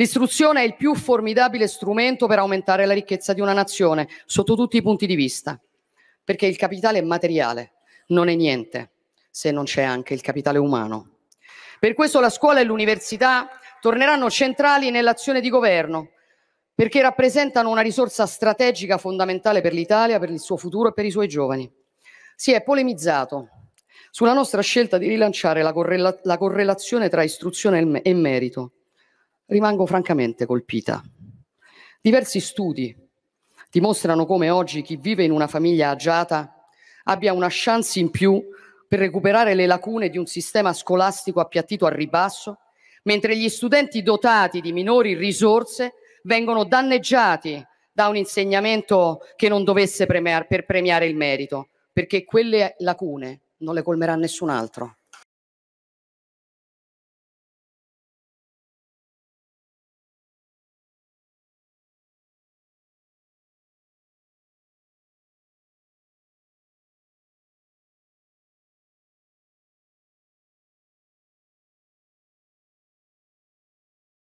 L'istruzione è il più formidabile strumento per aumentare la ricchezza di una nazione, sotto tutti i punti di vista, perché il capitale materiale, non è niente, se non c'è anche il capitale umano. Per questo la scuola e l'università torneranno centrali nell'azione di governo, perché rappresentano una risorsa strategica fondamentale per l'Italia, per il suo futuro e per i suoi giovani. Si è polemizzato sulla nostra scelta di rilanciare la, correla la correlazione tra istruzione e merito rimango francamente colpita. Diversi studi dimostrano come oggi chi vive in una famiglia agiata abbia una chance in più per recuperare le lacune di un sistema scolastico appiattito al ribasso, mentre gli studenti dotati di minori risorse vengono danneggiati da un insegnamento che non dovesse premiare per premiare il merito, perché quelle lacune non le colmerà nessun altro.